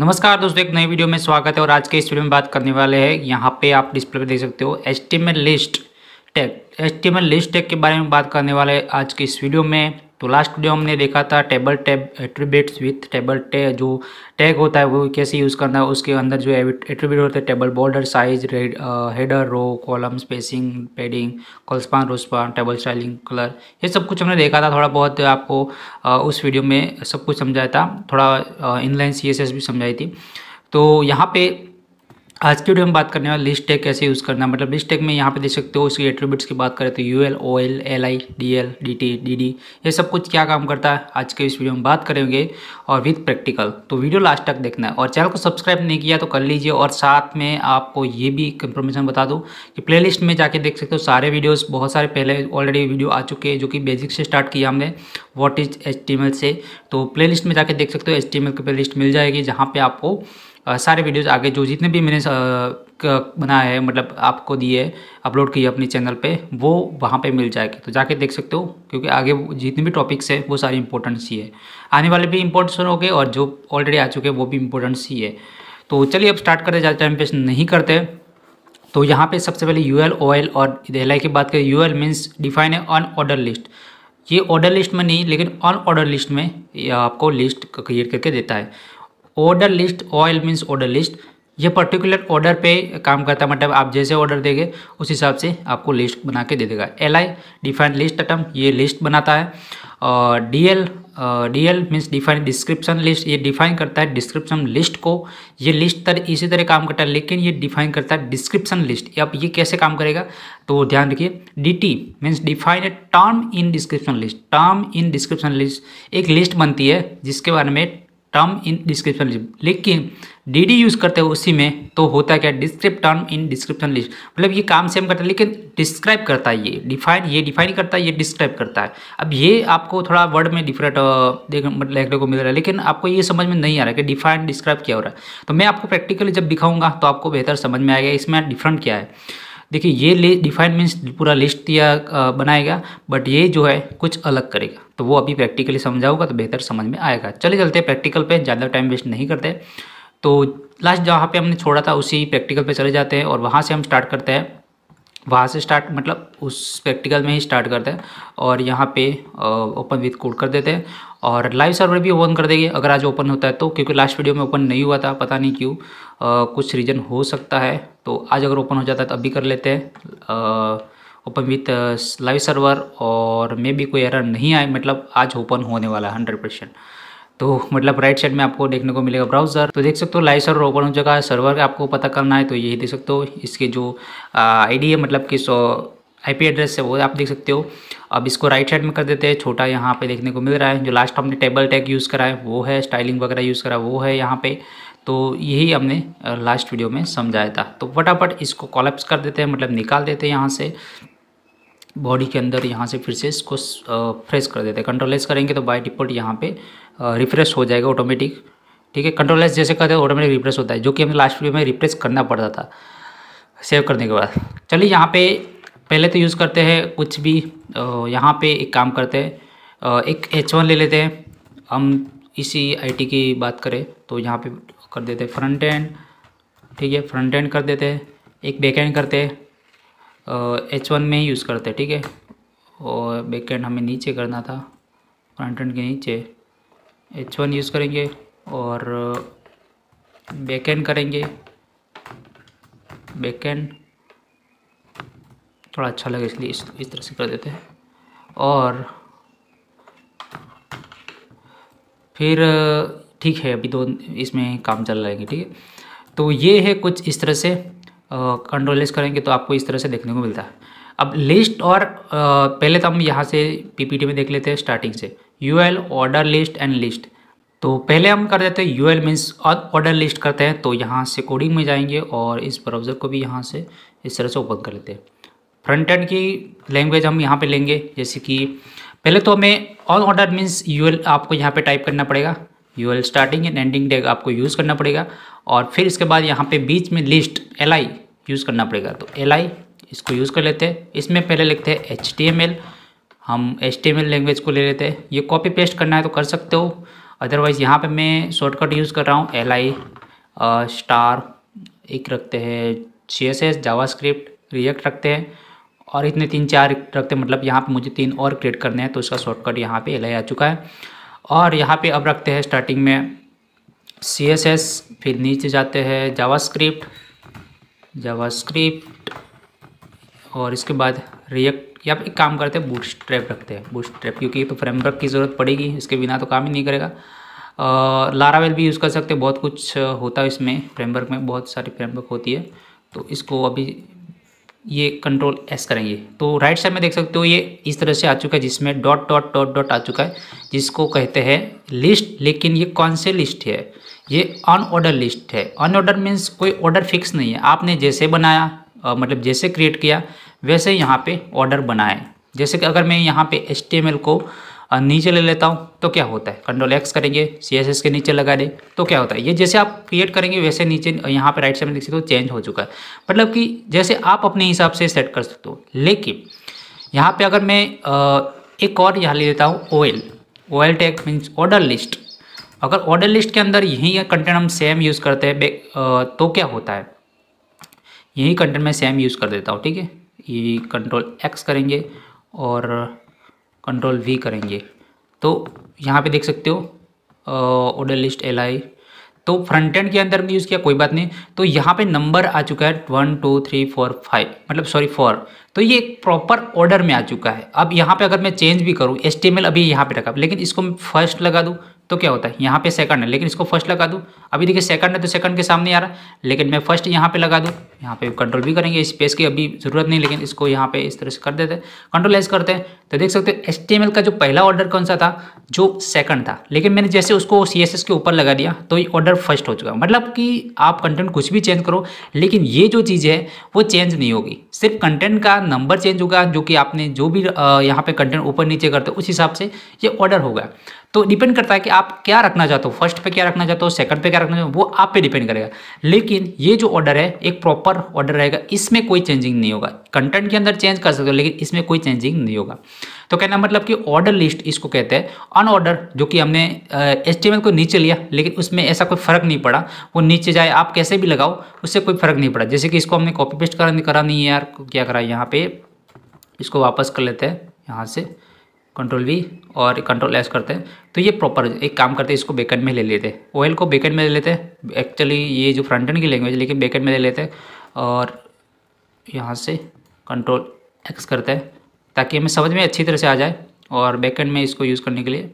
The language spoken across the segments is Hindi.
नमस्कार दोस्तों एक नई वीडियो में स्वागत है और आज के इस वीडियो में बात करने वाले हैं यहाँ पे आप डिस्प्ले पर देख सकते हो estimate list tag estimate list tag के बारे में बात करने वाले आज के इस वीडियो में तो लास्ट वीडियो हमने देखा था table tab attributes with table टे जो टैग होता है वो कैसे यूज़ करना है उसके अंदर जो एट्रीब्यूट होते हैं table border size header row column spacing padding colspan rowspan table styling colour ये सब कुछ हमने देखा था थोड़ा बहुत आपको उस वीडियो में सब कुछ समझाया था थोड़ा इनलाइन सी भी समझाई थी तो यहाँ पर आज के वीडियो में बात करने वाले लिस्ट टैग कैसे यूज़ करना मतलब लिस्ट टैग में यहाँ पे देख सकते हो इसकी एट्रीब्यूट्स की बात करें तो U L O L L I D L D T D D ये सब कुछ क्या काम करता है आज के इस वीडियो में बात करेंगे और विथ प्रैक्टिकल तो वीडियो लास्ट तक देखना है और चैनल को सब्सक्राइब नहीं किया तो कर लीजिए और साथ में आपको ये भी इन्फॉर्मेशन बता दूँ कि प्ले लिस्ट में जाके देख सकते हो सारे वीडियोज़ बहुत सारे पहले ऑलरेडी वीडियो आ चुके हैं जो कि बेसिक से स्टार्ट किया हमने वॉट इज एच से तो प्ले लिस्ट में जाके देख सकते हो एच की प्ले लिस्ट मिल जाएगी जहाँ पर आपको सारे वीडियोस आगे जो जितने भी मैंने बनाया है मतलब आपको दिए अपलोड किए अपने चैनल पे वो वहाँ पे मिल जाएगी तो जाके देख सकते हो क्योंकि आगे जितने भी टॉपिक्स है वो सारी इंपॉर्टेंट्स ही है आने वाले भी हो होंगे और जो ऑलरेडी आ चुके हैं वो भी इम्पोर्टेंट ही है तो चलिए अब स्टार्ट करते ज़्यादा टाइम पे नहीं करते तो यहाँ पर सबसे पहले यू एल ओ और एल की बात करें U L means define a unordered list ये ऑर्डर लिस्ट में नहीं लेकिन ऑन ऑर्डर लिस्ट में आपको लिस्ट क्रिएट करके देता है order list O L means order list ये पर्टिकुलर ऑर्डर पे काम करता है मतलब आप जैसे ऑर्डर देंगे उस हिसाब से आपको लिस्ट बना के दे देगा L I define list item ये लिस्ट बनाता है और D L D L means define description list ये डिफाइन करता है डिस्क्रिप्शन लिस्ट को ये लिस्ट तर इसी तरह काम करता है लेकिन ये डिफाइन करता है डिस्क्रिप्शन लिस्ट अब ये कैसे काम करेगा तो ध्यान रखिए D T means define a term in description list term in description list एक लिस्ट बनती है जिसके बारे में टर्म इन डिस्क्रिप्शन लिस्ट लेकिन डीडी यूज़ करते हो उसी में तो होता है क्या descript term in description list मतलब ये काम सेम करता है लेकिन डिस्क्राइब करता है ये डिफाइन ये डिफाइन करता है ये डिस्क्राइब करता है अब ये आपको थोड़ा वर्ड में डिफरेंट देख देखने को मिल रहा है लेकिन आपको ये समझ में नहीं आ रहा है कि डिफाइन डिस्क्राइब क्या हो रहा है तो मैं आपको प्रैक्टिकली जब दिखाऊंगा तो आपको बेहतर समझ में आएगा इसमें डिफरेंट क्या है देखिए ये डिफाइन मीन्स पूरा लिस्ट दिया बनाएगा बट ये जो है कुछ अलग करेगा तो वो अभी प्रैक्टिकली समझाऊंगा तो बेहतर समझ में आएगा चले चलते प्रैक्टिकल पे ज़्यादा टाइम वेस्ट नहीं करते तो लास्ट जहाँ पे हमने छोड़ा था उसी प्रैक्टिकल पे चले जाते हैं और वहाँ से हम स्टार्ट करते हैं वहाँ से स्टार्ट मतलब उस प्रैक्टिकल में ही स्टार्ट करते हैं और यहाँ पे ओपन विथ कोड कर देते हैं और लाइव सर्वर भी ओपन कर देंगे अगर आज ओपन होता है तो क्योंकि लास्ट वीडियो में ओपन नहीं हुआ था पता नहीं क्यों कुछ रीज़न हो सकता है तो आज अगर ओपन हो जाता है तो अभी कर लेते हैं ओपन विथ लाइव सर्वर और मे भी कोई एरर नहीं आए मतलब आज ओपन होने वाला है हंड्रेड परसेंट तो मतलब राइट साइड में आपको देखने को मिलेगा ब्राउजर तो देख सकते हो लाइव सर्वर ओपन हो चुका है सर्वर आपको पता करना है तो यही देख सकते हो इसके जो आईडी है मतलब कि सो आईपी एड्रेस है वो आप देख सकते हो अब इसको राइट साइड में कर देते हैं छोटा यहाँ पे देखने को मिल रहा है जो लास्ट हमने टेबल टैग यूज़ करा है वो है स्टाइलिंग वगैरह यूज़ करा वो है यहाँ पे तो यही हमने लास्ट वीडियो में समझाया था तो फटाफट इसको कॉलेप्स कर देते हैं मतलब निकाल देते हैं यहाँ से बॉडी के अंदर यहाँ से फिर से इसको फ्रेश कर देते हैं कंट्रोलाइज करेंगे तो बाय डिफ़ॉल्ट यहाँ पे रिफ्रेश हो जाएगा ऑटोमेटिक ठीक है कंट्रोलाइज जैसे करते हैं ऑटोमेटिक रिफ्रेश होता है जो कि हमें लास्ट वीडियो में रिफ्रेश करना पड़ता था सेव करने के बाद चलिए यहाँ पे पहले तो यूज़ करते हैं कुछ भी यहाँ पर एक काम करते हैं एक एच वन ले लेते हैं हम इसी आई की बात करें तो यहाँ पर कर देते हैं फ्रंट एंड ठीक है फ्रंट एंड कर देते हैं एक बैक एंड करते हैं एच वन में ही यूज़ करते हैं ठीक है और बैक एंड हमें नीचे करना था फ्रंट एंड के नीचे एच वन यूज़ करेंगे और बैक एंड करेंगे बैक एंड थोड़ा अच्छा लगे इसलिए इस, इस तरह से कर देते हैं और फिर ठीक है अभी दो इसमें काम चल रहेगी ठीक है तो ये है कुछ इस तरह से कंट्रोल लिस्ट करेंगे तो आपको इस तरह से देखने को मिलता है अब लिस्ट और आ, पहले तो हम यहाँ से पीपीटी में देख लेते हैं स्टार्टिंग से U L order list and list तो पहले हम कर देते हैं U L means order list करते हैं तो यहाँ से कोडिंग में जाएंगे और इस ब्राउज़र को भी यहाँ से इस तरह से ओपन कर लेते हैं फ्रंट एंड की लैंग्वेज हम यहाँ पे लेंगे जैसे कि पहले तो हमें ऑन ऑर्डर मीन्स यू आपको यहाँ पे टाइप करना पड़ेगा U L starting and ending tag आपको यूज़ करना पड़ेगा और फिर इसके बाद यहाँ पे बीच में लिस्ट एल आई यूज़ करना पड़ेगा तो एल आई इसको यूज़ कर लेते हैं इसमें पहले लिखते हैं एच टी एम एल हम H T M L language को ले लेते हैं ये कॉपी पेस्ट करना है तो कर सकते हो अदरवाइज़ यहाँ पे मैं शॉर्टकट यूज़ कर रहा हूँ एल आई स्टार एक रखते हैं C S S JavaScript React रखते हैं और इतने तीन चार रखते हैं मतलब यहाँ पे मुझे तीन और क्रिएट करने हैं तो उसका शॉर्टकट यहाँ पे एल आ चुका है और यहाँ पे अब रखते हैं स्टार्टिंग में सी एस एस फिर नीचे जाते हैं जावास्क्रिप्ट जावास्क्रिप्ट और इसके बाद रिएक्ट या फिर काम करते हैं बूट स्ट्रैप रखते हैं बूट स्ट्रैप क्योंकि तो फ्रेमवर्क की ज़रूरत पड़ेगी इसके बिना तो काम ही नहीं करेगा लारावेल भी यूज़ कर सकते हैं बहुत कुछ होता है इसमें फ्रेमवर्क में बहुत सारी फ्रेमवर्क होती है तो इसको अभी ये कंट्रोल एस करेंगे तो राइट साइड में देख सकते हो ये इस तरह से आ चुका है जिसमें डॉट डॉट डॉट डॉट आ चुका है जिसको कहते हैं लिस्ट लेकिन ये कौन से लिस्ट है ये अन ऑर्डर लिस्ट है अन ऑर्डर मीन्स कोई ऑर्डर फिक्स नहीं है आपने जैसे बनाया आ, मतलब जैसे क्रिएट किया वैसे यहाँ पे ऑर्डर बनाए जैसे कि अगर मैं यहाँ पे एच को और नीचे ले लेता हूँ तो क्या होता है कंट्रोल एक्स करेंगे सी एस एस के नीचे लगा दें तो क्या होता है ये जैसे आप क्रिएट करेंगे वैसे नीचे यहाँ पर राइट साइड में लिख सकते हो चेंज हो चुका है मतलब कि जैसे आप अपने हिसाब से सेट कर सकते हो लेकिन यहाँ पे अगर मैं एक और यहाँ ले लेता हूँ O L O L tag means order list अगर ऑर्डर लिस्ट के अंदर यही कंटेंट हम सेम यूज़ करते हैं तो क्या होता है यही कंटेंट मैं सेम यूज़ कर देता हूँ ठीक है ये कंट्रोल एक्स करेंगे और कंट्रोल वी करेंगे तो यहाँ पे देख सकते हो ऑर्डर लिस्ट एल आई तो फ्रंट एंड के अंदर हमने यूज़ किया कोई बात नहीं तो यहाँ पे नंबर आ चुका है one two three four five मतलब सॉरी फोर तो ये एक प्रॉपर ऑर्डर में आ चुका है अब यहाँ पे अगर मैं चेंज भी करूँ एस अभी यहाँ पे रखा लेकिन इसको मैं फर्स्ट लगा दूँ तो क्या होता है यहाँ पे सेकंड है लेकिन इसको फर्स्ट लगा दूँ अभी देखिए सेकंड है तो सेकंड के सामने आ रहा है लेकिन मैं फर्स्ट यहाँ पे लगा दूँ यहाँ पे कंट्रोल भी करेंगे स्पेस की अभी ज़रूरत नहीं लेकिन इसको यहाँ पे इस तरह से कर देते हैं कंट्रोल एस करते हैं तो देख सकते हो एल का जो पहला ऑर्डर कौन सा था जो सेकंड था लेकिन मैंने जैसे उसको सी के ऊपर लगा दिया तो ये ऑर्डर फर्स्ट हो चुका मतलब कि आप कंटेंट कुछ भी चेंज करो लेकिन ये जो चीज़ है वो चेंज नहीं होगी सिर्फ कंटेंट का नंबर चेंज होगा जो कि आपने जो भी यहाँ पर कंटेंट ऊपर नीचे करते उस हिसाब से ये ऑर्डर होगा तो डिपेंड करता है कि आप क्या रखना चाहते हो फर्स्ट पे क्या रखना चाहते हो सेकंड पे क्या रखना चाहते हो वो आप पे डिपेंड करेगा लेकिन ये जो ऑर्डर है एक प्रॉपर ऑर्डर रहेगा इसमें कोई चेंजिंग नहीं होगा कंटेंट के अंदर चेंज कर सकते हो लेकिन इसमें कोई चेंजिंग नहीं होगा तो कहना मतलब कि ऑर्डर लिस्ट इसको कहते हैं अन ऑर्डर जो कि हमने एस्टिमेट को नीचे लिया लेकिन उसमें ऐसा कोई फर्क नहीं पड़ा वो नीचे जाए आप कैसे भी लगाओ उससे कोई फर्क नहीं पड़ा जैसे कि इसको हमने कॉपी पेस्ट करा नहीं करा नहीं है यार क्या करा यहाँ पे इसको वापस कर लेते हैं यहाँ से कंट्रोल वी और कंट्रोल एस करते हैं तो ये प्रॉपर एक काम करते हैं इसको बेकन में ले लेते हैं ओएल को बेकन में ले लेते हैं एक्चुअली ये जो फ्रंट एंड की लैंग्वेज है लेकिन बेकन में ले लेते हैं और यहाँ से कंट्रोल एक्स करते हैं ताकि हमें समझ में अच्छी तरह से आ जाए और बेकन में इसको यूज़ करने के लिए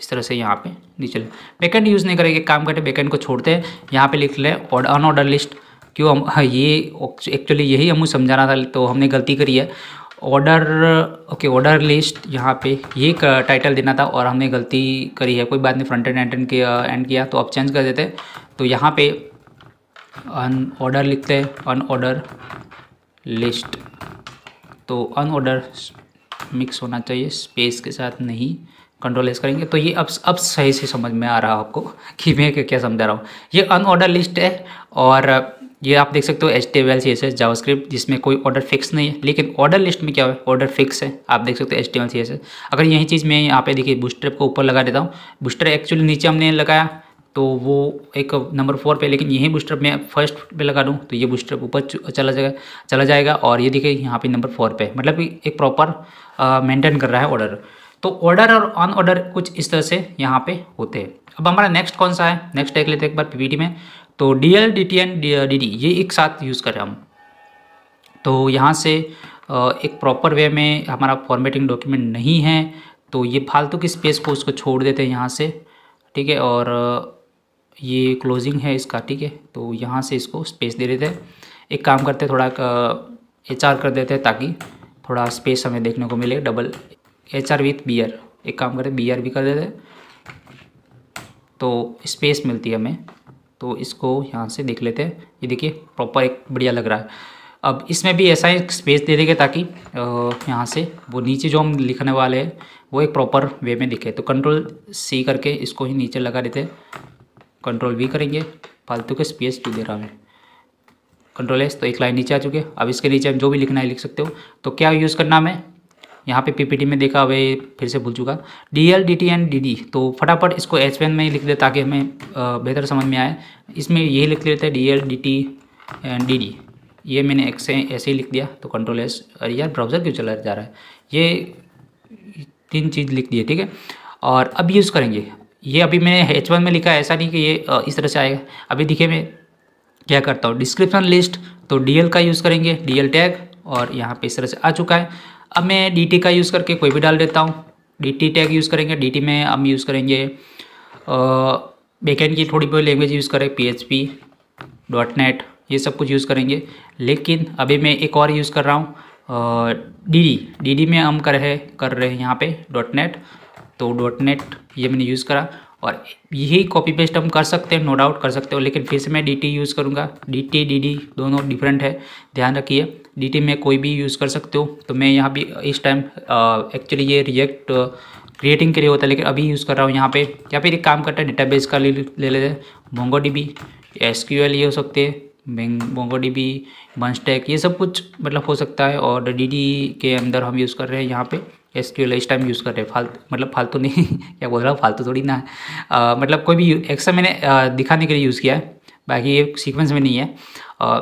इस तरह से यहाँ पे नीचे लें बेकन यूज़ नहीं करेंगे काम करते बेकन को छोड़ते हैं यहाँ पे लिख लें और अनऑर्डर लिस्ट क्यों हम हाँ ये एक्चुअली यही हमें समझाना था तो हमने गलती करी है ऑर्डर ओके ऑर्डर लिस्ट यहाँ पे ये टाइटल देना था और हमने गलती करी है कोई बात नहीं फ्रंट एंड एंड किया एंड किया तो अब चेंज कर देते तो यहाँ पे अन ऑर्डर लिखते हैं अन ऑर्डर लिस्ट तो अन ऑर्डर मिक्स होना चाहिए स्पेस के साथ नहीं कंट्रोल एस करेंगे तो ये अब अब सही से समझ में आ रहा है आपको कि मैं क्या समझा रहा हूँ ये अनऑर्डर लिस्ट है और ये आप देख सकते हो H T L C S S JavaScript जिसमें कोई ऑर्डर फिक्स नहीं है लेकिन ऑर्डर लिस्ट में क्या है ऑर्डर फिक्स है आप देख सकते हो H T L C S S अगर यही चीज़ मैं यहाँ पे देखिए बूस्टर को ऊपर लगा देता हूँ बूस्टर एक्चुअली नीचे हमने लगाया तो वो एक नंबर फोर पे लेकिन यही बूस्टर मैं फर्स्ट पे लगा दूँ तो ये बूस्टर ऊपर चला जाएगा चला जाएगा और ये देखिए यहाँ पे नंबर फोर पे मतलब कि एक प्रॉपर मेंटेन कर रहा है ऑर्डर तो ऑर्डर और ऑन ऑर्डर कुछ इस तरह से यहाँ पे होते हैं अब हमारा नेक्स्ट कौन सा है नेक्स्ट देख लेते हैं एक बार पीपीटी में तो D L D T and D D ये एक साथ यूज़ करें हम तो यहाँ से एक प्रॉपर वे में हमारा फॉर्मेटिंग डॉक्यूमेंट नहीं है तो ये फालतू की स्पेस को उसको छोड़ देते हैं यहाँ से ठीक है और ये क्लोजिंग है इसका ठीक है तो यहाँ से इसको स्पेस दे देते हैं एक काम करते थोड़ा एच आर कर देते हैं ताकि थोड़ा स्पेस हमें देखने को मिले double H R with B R एक काम करते बी आर भी कर देते तो स्पेस मिलती है हमें तो इसको यहाँ से देख लेते हैं ये देखिए प्रॉपर एक बढ़िया लग रहा है अब इसमें भी ऐसा एक स्पेस दे देंगे ताकि यहाँ से वो नीचे जो हम लिखने वाले हैं वो एक प्रॉपर वे में दिखे तो कंट्रोल सी करके इसको ही नीचे लगा देते हैं कंट्रोल वी करेंगे फालतू के स्पेस क्यों दे रहा है कंट्रोल एस तो एक लाइन नीचे आ चुके अब इसके नीचे हम जो भी लिखना है लिख सकते हो तो क्या यूज़ करना हमें यहाँ पे पीपीटी में देखा हुए फिर से भूल चुका D L D T and D D तो फटाफट इसको एच पेन में लिख दे ताकि हमें बेहतर समझ में आए इसमें यही लिख लेते हैं D L D T and D D ये मैंने ऐसे ऐसे ही लिख दिया तो कंट्रोल एस अरे यार ब्राउज़र क्यों चला जा रहा है ये तीन चीज़ लिख दिए ठीक है और अब यूज़ करेंगे ये अभी मैंने एच में लिखा है ऐसा नहीं कि ये इस तरह से आएगा अभी दिखे मैं क्या करता हूँ डिस्क्रिप्शन लिस्ट तो डी का यूज़ करेंगे डी टैग और यहाँ पे इस तरह से आ चुका है अब मैं डी का यूज़ करके कोई भी डाल देता हूँ डी टैग यूज़ करेंगे डी में हम यूज़ करेंगे बेकैन की थोड़ी बहुत लैंग्वेज यूज़ करें पी डॉट नेट ये सब कुछ यूज़ करेंगे लेकिन अभी मैं एक और यूज़ कर रहा हूँ डी डी डी में हम कर रहे कर रहे हैं यहाँ पे डॉट नेट तो डॉट नेट ये मैंने यूज़ करा और यही कॉपी पेस्ट हम कर सकते हैं नो डाउट कर सकते हो लेकिन फिर से मैं डी यूज़ करूँगा डी टी डी डी दोनों डिफरेंट है ध्यान रखिए डी में कोई भी यूज़ कर सकते हो तो मैं यहाँ भी इस टाइम एक्चुअली ये रिएक्ट क्रिएटिंग के लिए होता है लेकिन अभी यूज़ कर रहा हूँ यहाँ पे या फिर एक काम करता है डेटा का ले लेते हैं मोंगो डी बी एस ये हो सकते हैं मोंगो डी बी ये सब कुछ मतलब हो सकता है और डी के अंदर हम यूज़ कर रहे हैं यहाँ पर एस क्यू एल इस टाइम यूज़ कर रहे फालतू मतलब फालतू नहीं क्या बोल रहा हूँ फालतू थोड़ी ना आ, मतलब कोई भी एक्स्ट्रा मैंने आ, दिखाने के लिए यूज़ किया है बाकी ये सीक्वेंस में नहीं है आ,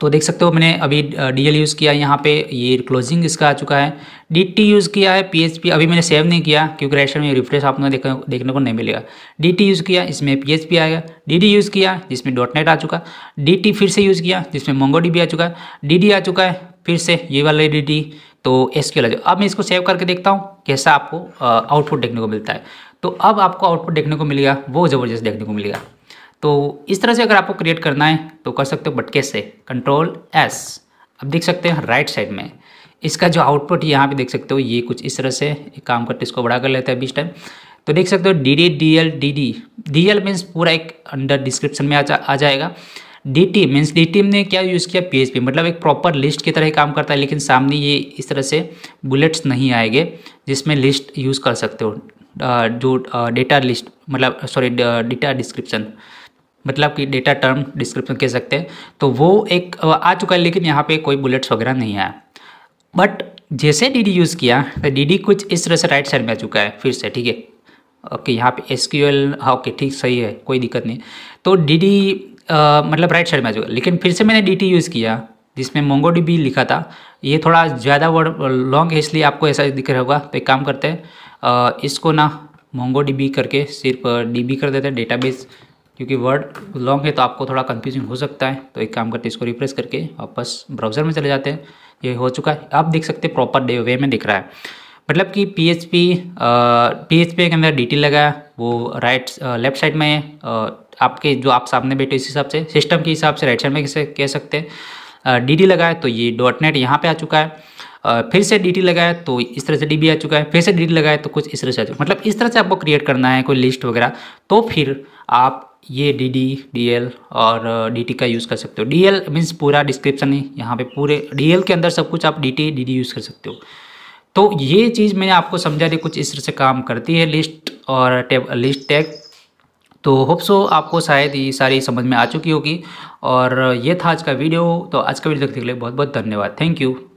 तो देख सकते हो मैंने अभी डी एल यूज़ किया यहाँ पे ये क्लोजिंग इसका आ चुका है डी टी यूज़ किया है पी एच पी अभी मैंने सेव नहीं किया क्योंकि रेस्टर में रिफ्रेश आपको देखने देखने को नहीं मिलेगा डी टी यूज़ किया इसमें पी एच पी आएगा डी डी यूज़ किया जिसमें डॉट नेट आ चुका डी टी फिर से यूज़ किया जिसमें मोंगो डी आ चुका डी डी आ चुका है फिर से ये वाला डी टी तो एस अब मैं इसको सेव करके देखता हूँ कैसा आपको आउटपुट देखने को मिलता है तो अब आपको आउटपुट देखने को मिलेगा वो ज़बरदस्त देखने को मिलेगा तो इस तरह से अगर आपको क्रिएट करना है तो कर सकते हो बट कैसे कंट्रोल एस अब देख सकते हैं राइट साइड में इसका जो आउटपुट यहाँ पे देख सकते हो ये कुछ इस तरह से एक काम करते इसको बड़ा कर लेते हैं बीस टाइम तो देख सकते हो D D D L D D D L means पूरा एक अंडर डिस्क्रिप्शन में आ, जा, आ जाएगा D team means D team ने क्या यूज़ किया पी मतलब एक प्रॉपर लिस्ट की तरह काम करता है लेकिन सामने ये इस तरह से बुलेट्स नहीं आएंगे जिसमें लिस्ट यूज़ कर सकते हो जो डेटा लिस्ट मतलब सॉरी डेटा डिस्क्रिप्शन मतलब कि डेटा टर्म डिस्क्रिप्शन कह सकते हैं तो वो एक आ चुका है लेकिन यहाँ पे कोई बुलेट्स वगैरह नहीं आया बट जैसे डीडी यूज़ किया तो डीडी कुछ इस तरह से राइट साइड में आ चुका है फिर से ठीक है ओके यहाँ पे एस क्यू एल हाँ ओके ठीक सही है कोई दिक्कत नहीं तो डी डी आ, मतलब राइट साइड में आ जाएगा लेकिन फिर से मैंने डी यूज़ किया जिसमें मोंगो लिखा था ये थोड़ा ज़्यादा वर्ड लॉन्ग है इसलिए आपको ऐसा दिख रहा होगा तो एक काम करते हैं इसको ना मोंगो करके सिर्फ डी कर देते हैं डेटाबेस क्योंकि वर्ड लॉन्ग है तो आपको थोड़ा कन्फ्यूजन हो सकता है तो एक काम करते हैं इसको रिफ्रेश करके वापस ब्राउज़र में चले जाते हैं ये हो चुका है आप देख सकते हैं प्रॉपर डे वे में दिख रहा है मतलब कि P H P P H P के अंदर डी लगाया वो राइट लेफ्ट साइड में आपके जो आप सामने बैठे इस हिसाब से सिस्टम के हिसाब से राइट साइड में कैसे कह सकते हैं डी डी लगाए तो ये डॉट नेट यहाँ पर तो आ चुका है फिर से डी टी लगाए तो इस तरह से डी बी आ चुका है फिर से डी टी लगाए तो कुछ इस तरह से आ चुका मतलब इस तरह से आपको क्रिएट करना है कोई लिस्ट वगैरह तो फिर आप ये डी डी डी एल और डी टी का यूज़ कर सकते हो डी एल मीन्स पूरा डिस्क्रिप्शन यहाँ पे पूरे डी एल के अंदर सब कुछ आप D T D D use कर सकते हो तो ये चीज़ मैंने आपको समझा दी कुछ इस तरह से काम करती है लिस्ट और टेब लिस्ट टैग तो होप सो आपको शायद ये सारी समझ में आ चुकी होगी और ये था आज का वीडियो तो आज का वीडियो देखने के लिए बहुत बहुत धन्यवाद थैंक यू